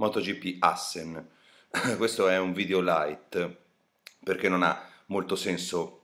MotoGP Assen. Questo è un video light perché non ha molto senso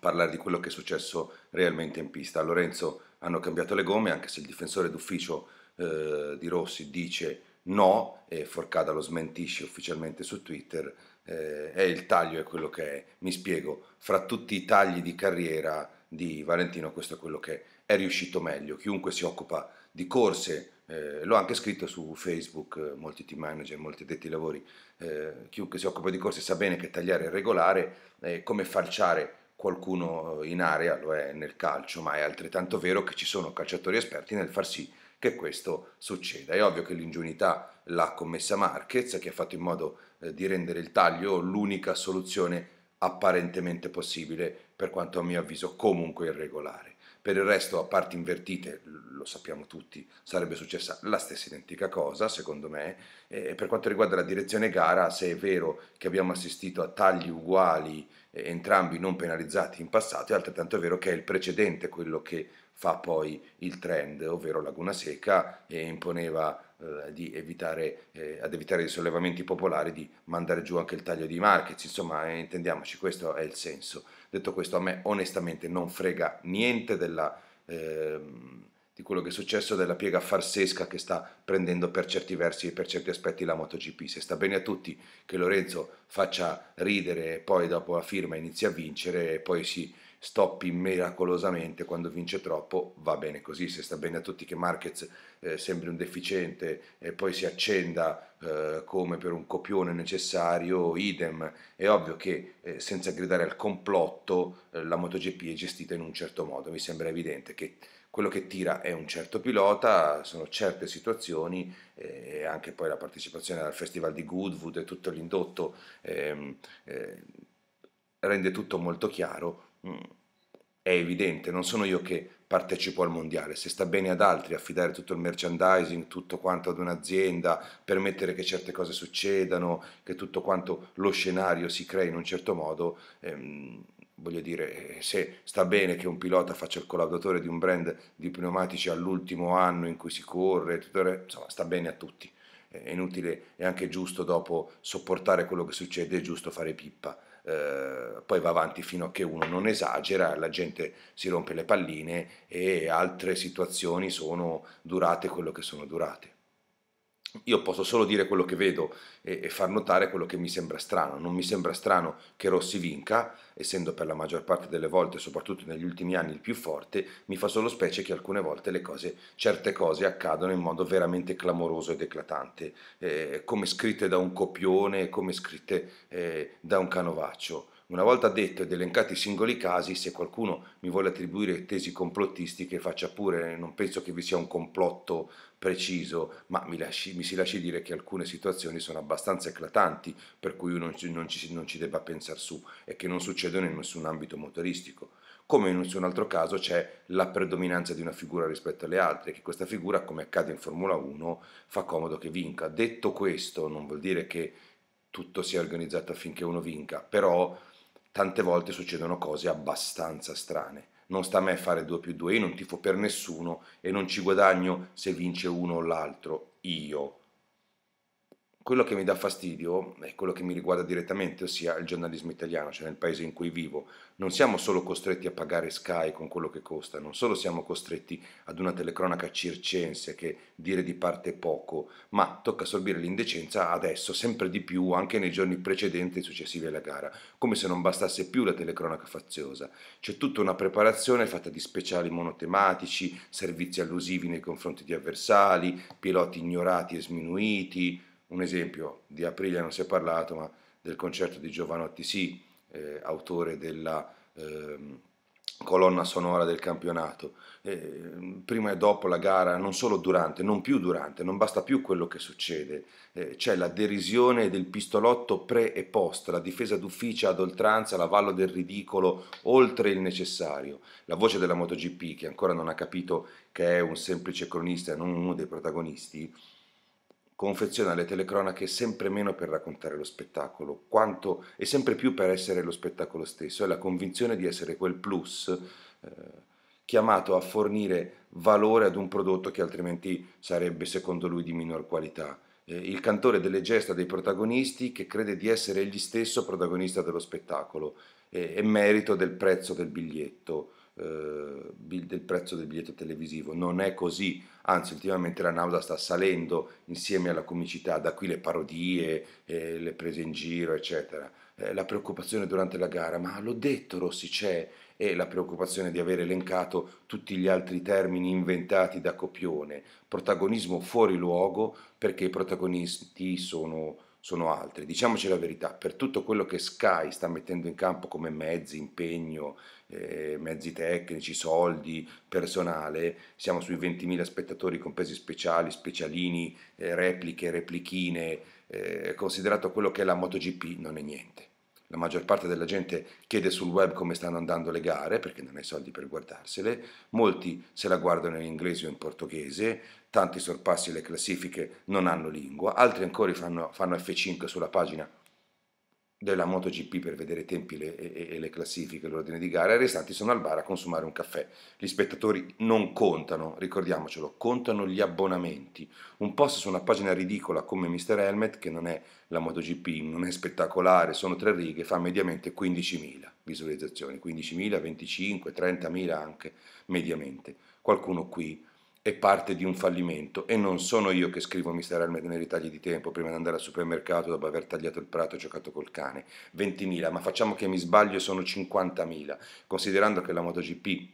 parlare di quello che è successo realmente in pista. A Lorenzo hanno cambiato le gomme, anche se il difensore d'ufficio eh, di Rossi dice no, e Forcada lo smentisce ufficialmente su Twitter, eh, e il taglio è quello che è. Mi spiego, fra tutti i tagli di carriera di Valentino questo è quello che è riuscito meglio. Chiunque si occupa di corse eh, l'ho anche scritto su Facebook, eh, molti team manager, molti detti lavori, eh, chiunque si occupa di corsi sa bene che tagliare è regolare, eh, come falciare qualcuno eh, in area lo è nel calcio, ma è altrettanto vero che ci sono calciatori esperti nel far sì che questo succeda. È ovvio che l'ingiunità l'ha commessa Marquez, che ha fatto in modo eh, di rendere il taglio l'unica soluzione apparentemente possibile, per quanto a mio avviso comunque irregolare. Per il resto, a parti invertite, lo sappiamo tutti, sarebbe successa la stessa identica cosa, secondo me. E per quanto riguarda la direzione gara, se è vero che abbiamo assistito a tagli uguali, entrambi non penalizzati in passato, è altrettanto vero che è il precedente quello che fa poi il trend, ovvero Laguna Seca, e imponeva eh, di evitare, eh, ad evitare i sollevamenti popolari, di mandare giù anche il taglio di Marquez, insomma, eh, intendiamoci, questo è il senso. Detto questo, a me onestamente non frega niente della, eh, di quello che è successo, della piega farsesca che sta prendendo per certi versi e per certi aspetti la MotoGP. Se sta bene a tutti che Lorenzo faccia ridere e poi dopo la firma inizia a vincere e poi si stoppi miracolosamente quando vince troppo, va bene così, se sta bene a tutti che Marquez eh, sembri un deficiente e poi si accenda eh, come per un copione necessario, idem, è ovvio che eh, senza gridare al complotto eh, la MotoGP è gestita in un certo modo, mi sembra evidente che quello che tira è un certo pilota, sono certe situazioni eh, e anche poi la partecipazione al festival di Goodwood e tutto l'indotto ehm, eh, rende tutto molto chiaro. Mm è evidente, non sono io che partecipo al mondiale, se sta bene ad altri affidare tutto il merchandising, tutto quanto ad un'azienda, permettere che certe cose succedano, che tutto quanto lo scenario si crei in un certo modo, ehm, voglio dire, se sta bene che un pilota faccia il collaudatore di un brand di pneumatici all'ultimo anno in cui si corre, tutto, insomma, sta bene a tutti è inutile e anche giusto dopo sopportare quello che succede, è giusto fare pippa. Eh, poi va avanti fino a che uno non esagera, la gente si rompe le palline e altre situazioni sono durate quello che sono durate. Io posso solo dire quello che vedo e, e, far notare quello che mi sembra strano. Non mi sembra strano che Rossi vinca, essendo per la maggior parte delle volte, soprattutto negli ultimi anni, il più forte, mi fa solo specie che alcune volte le cose, certe cose accadono in modo veramente clamoroso ed eclatante, eh, come scritte da un copione, come scritte eh, da un canovaccio. Una volta detto ed elencati i singoli casi, se qualcuno mi vuole attribuire tesi complottistiche faccia pure, non penso che vi sia un complotto preciso, ma mi, lasci, mi si lasci dire che alcune situazioni sono abbastanza eclatanti per cui non ci, non, ci, non ci debba pensare su e che non succedono in nessun ambito motoristico come in nessun altro caso c'è la predominanza di una figura rispetto alle altre, che questa figura, come accade in Formula 1, fa comodo che vinca. Detto questo, non vuol dire che tutto sia organizzato affinché uno vinca, però tante volte succedono cose abbastanza strane. Non sta a me fare 2 più 2, io non tifo per nessuno e non ci guadagno se vince uno o l'altro, io quello che mi dà fastidio è quello che mi riguarda direttamente, ossia il giornalismo italiano, cioè nel paese in cui vivo. Non siamo solo costretti a pagare Sky con quello che costa, non solo siamo costretti ad una telecronaca circense che dire di parte poco, ma tocca assorbire l'indecenza adesso, sempre di più, anche nei giorni precedenti e successivi alla gara, come se non bastasse più la telecronaca faziosa. C'è tutta una preparazione fatta di speciali monotematici, servizi allusivi nei confronti di avversari, piloti ignorati e sminuiti un esempio, di Aprilia non si è parlato, ma del concerto di Giovanotti sì, eh, autore della eh, colonna sonora del campionato. Eh, prima e dopo la gara, non solo durante, non più durante, non basta più quello che succede. Eh, c'è la derisione del pistolotto pre e post, la difesa d'ufficio ad oltranza, l'avallo del ridicolo oltre il necessario. La voce della MotoGP, che ancora non ha capito che è un semplice cronista e non uno dei protagonisti, confeziona le telecronache sempre meno per raccontare lo spettacolo, quanto e sempre più per essere lo spettacolo stesso, è la convinzione di essere quel plus eh, chiamato a fornire valore ad un prodotto che altrimenti sarebbe secondo lui di minor qualità. Eh, il cantore delle gesta dei protagonisti che crede di essere egli stesso protagonista dello spettacolo eh, e eh, merito del prezzo del biglietto eh, del prezzo del biglietto televisivo. Non è così, anzi ultimamente la nausea sta salendo insieme alla comicità, da qui le parodie, eh, le prese in giro, eccetera. Eh, la preoccupazione durante la gara, ma l'ho detto Rossi c'è, e la preoccupazione di aver elencato tutti gli altri termini inventati da copione, protagonismo fuori luogo perché i protagonisti sono, sono, altri. Diciamoci la verità, per tutto quello che Sky sta mettendo in campo come mezzi, impegno eh, mezzi tecnici, soldi, personale, siamo sui 20.000 spettatori con pesi speciali, specialini, eh, repliche, replichine, eh, considerato quello che è la MotoGP non è niente. La maggior parte della gente chiede sul web come stanno andando le gare perché non ha i soldi per guardarsele, molti se la guardano in inglese o in portoghese, tanti sorpassi le classifiche non hanno lingua, altri ancora fanno, fanno F5 sulla pagina della MotoGP per vedere i tempi le, e, e, le classifiche, l'ordine di gara, e i restanti sono al bar a consumare un caffè. Gli spettatori non contano, ricordiamocelo, contano gli abbonamenti. Un post su una pagina ridicola come Mr. Helmet, che non è la MotoGP, non è spettacolare, sono tre righe, fa mediamente 15.000 visualizzazioni, 15.000, 25.000, 30.000 anche mediamente. Qualcuno qui è parte di un fallimento e non sono io che scrivo miserabilmente nei ritagli di tempo prima di andare al supermercato dopo aver tagliato il prato e giocato col cane 20.000 ma facciamo che mi sbaglio sono 50.000 considerando che la MotoGP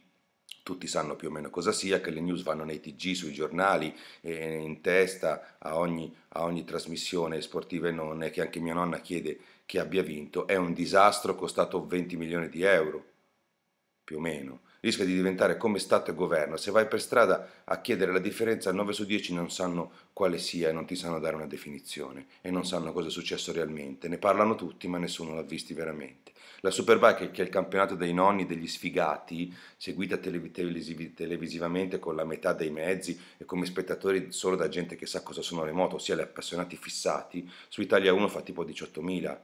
tutti sanno più o meno cosa sia, che le news vanno nei tg, sui giornali, in testa a ogni, a ogni trasmissione sportiva e non, e che anche mia nonna chiede che abbia vinto, è un disastro costato 20 milioni di euro, più o meno rischia di diventare come Stato e governo. Se vai per strada a chiedere la differenza, 9 su 10 non sanno quale sia e non ti sanno dare una definizione e non sanno cosa è successo realmente. Ne parlano tutti, ma nessuno l'ha visti veramente. La Superbike, che è il campionato dei nonni, degli sfigati, seguita televisiv televisivamente con la metà dei mezzi e come spettatori solo da gente che sa cosa sono le moto, ossia gli appassionati fissati, su Italia 1 fa tipo 18.000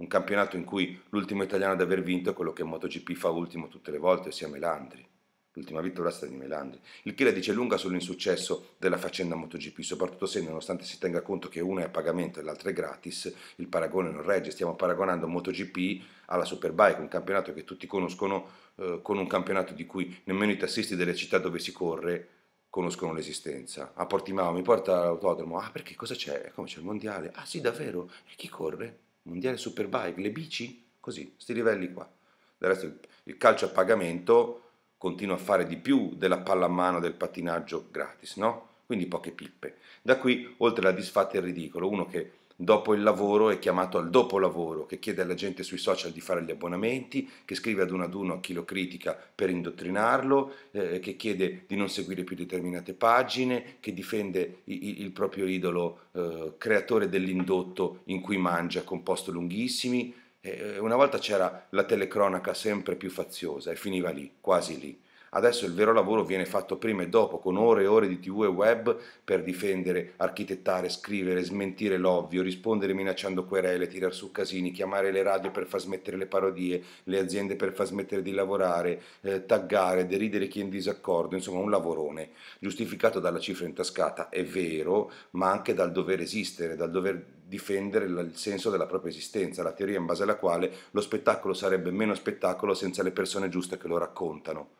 un campionato in cui l'ultimo italiano ad aver vinto è quello che MotoGP fa ultimo tutte le volte, ossia Melandri. L'ultima vittoria è stata di Melandri, il che la dice lunga sull'insuccesso della faccenda MotoGP, soprattutto se nonostante si tenga conto che una è a pagamento e l'altra è gratis, il paragone non regge, stiamo paragonando MotoGP alla Superbike, un campionato che tutti conoscono, eh, con un campionato di cui nemmeno i tassisti delle città dove si corre conoscono l'esistenza. A Portimao mi porta all'autodromo, ah perché cosa c'è? Come c'è il mondiale? Ah sì davvero? E chi corre? mondiale superbike, le bici, così, questi livelli qua. Del resto il calcio a pagamento continua a fare di più della palla a mano del pattinaggio gratis, no? Quindi poche pippe. Da qui, oltre alla disfatta e al ridicolo, uno che dopo il lavoro è chiamato al dopolavoro, che chiede alla gente sui social di fare gli abbonamenti, che scrive ad uno ad uno a chi lo critica per indottrinarlo, eh, che chiede di non seguire più determinate pagine, che difende i, il proprio idolo eh, creatore dell'indotto in cui mangia con post lunghissimi. Eh, eh, una volta c'era la telecronaca sempre più faziosa e finiva lì, quasi lì. Adesso il vero lavoro viene fatto prima e dopo, con ore e ore di tv e web per difendere, architettare, scrivere, smentire l'ovvio, rispondere minacciando querele, tirar su casini, chiamare le radio per far smettere le parodie, le aziende per far smettere di lavorare, eh, taggare, deridere chi è in disaccordo, insomma un lavorone, giustificato dalla cifra intascata, è vero, ma anche dal dover esistere, dal dover difendere il senso della propria esistenza, la teoria in base alla quale lo spettacolo sarebbe meno spettacolo senza le persone giuste che lo raccontano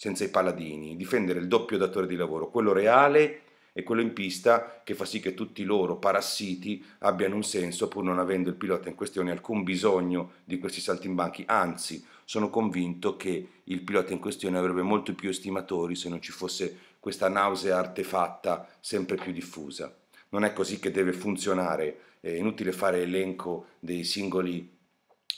senza i paladini, difendere il doppio datore di lavoro, quello reale e quello in pista, che fa sì che tutti loro parassiti abbiano un senso, pur non avendo il pilota in questione alcun bisogno di questi saltimbanchi, anzi sono convinto che il pilota in questione avrebbe molto più estimatori se non ci fosse questa nausea artefatta sempre più diffusa. Non è così che deve funzionare, è inutile fare elenco dei singoli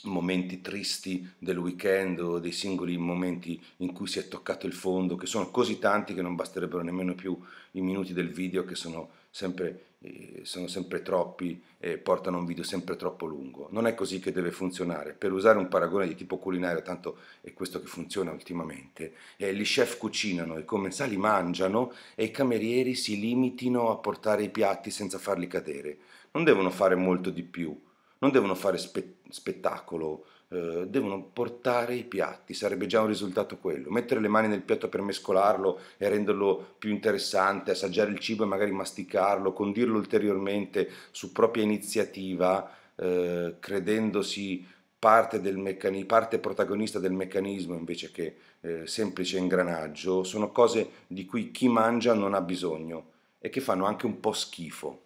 momenti tristi del weekend o dei singoli momenti in cui si è toccato il fondo, che sono così tanti che non basterebbero nemmeno più i minuti del video che sono sempre, eh, sono sempre troppi e portano un video sempre troppo lungo. Non è così che deve funzionare. Per usare un paragone di tipo culinario, tanto è questo che funziona ultimamente, eh, gli chef cucinano, i commensali mangiano e i camerieri si limitino a portare i piatti senza farli cadere. Non devono fare molto di più non devono fare spe- spettacolo, eh, devono portare i piatti, sarebbe già un risultato quello, mettere le mani nel piatto per mescolarlo e renderlo più interessante, assaggiare il cibo e magari masticarlo, condirlo ulteriormente su propria iniziativa, eh, credendosi parte, del meccani- parte protagonista del meccanismo invece che eh, semplice ingranaggio, sono cose di cui chi mangia non ha bisogno e che fanno anche un po' schifo.